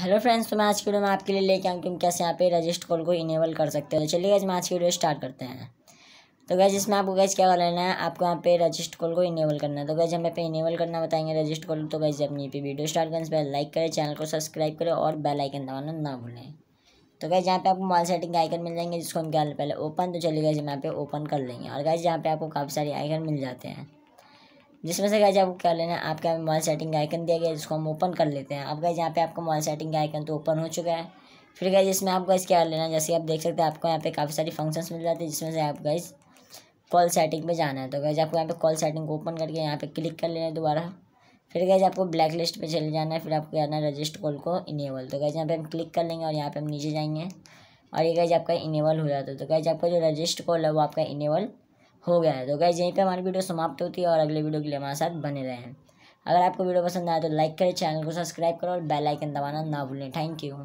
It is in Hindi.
हेलो फ्रेंड्स तो मैं आज की वीडियो में आपके लिए लेके आऊँ कि हम कैसे यहाँ पे रजिस्ट कॉल को इनेबल कर सकते हो तो चलिए आज मैं आज की वीडियो स्टार्ट करते हैं तो गैज इसमें आपको गैस क्या कर लेना है आपको यहाँ पे रजिस्ट कॉल को इनेबल करना है तो गैज हम यहाँ पे इनेबल करना बताएंगे रजिस्ट कॉल तो गैज अपनी पे वीडियो स्टार्ट करें से पहले लाइक करें चैनल को सब्सक्राइब करें और बेल आइकन दबाना ना भूलें तो गैज यहाँ पे आपको मोबाइल सेटिंग का आइकन मिल जाएंगे जिसको हम क्या पहले ओपन तो चलिए गैज हम यहाँ पे ओपन कर लेंगे और गैज यहाँ पे आपको काफ़ी सारे आइकन मिल जाते हैं जिसमें से गाइज आपको क्या लेना है आपके यहाँ मोबाइल सेटिंग का आइकन दिया गया जिसको हम ओपन कर लेते हैं अब गाइज यहाँ पे आपका मोबाइल सेटिंग का आइकन तो ओपन हो चुका है फिर गाइज इसमें आपको इसके क्या लेना है जैसे आप देख सकते हैं आपको यहाँ पे काफ़ी सारी फंक्शंस मिल जाती है जिसमें से आप गाइज कॉल सेटिंग पर जाना है तो गाइज आपको यहाँ पे कॉल सेटिंग को ओपन करके यहाँ पे क्लिक कर लेना है दोबारा फिर गैज आपको ब्लैक लिस्ट पर चले जाना है फिर आपको क्या है रजिस्ट कॉल को इनेबल तो गैज यहाँ पे हम क्लिक कर लेंगे और यहाँ पे हम नीचे जाएंगे और ये गैज आपका इनेबल हो जाता है तो गैज आपका जो रजिस्ट कॉल है वो आपका इनेबल हो गया है तो गैस यहीं पे हमारी वीडियो समाप्त होती है और अगले वीडियो के लिए हमारे साथ बने रहे हैं अगर आपको वीडियो पसंद आए तो लाइक करें चैनल को सब्सक्राइब करो और बेल आइकन दबाना ना भूलें थैंक यू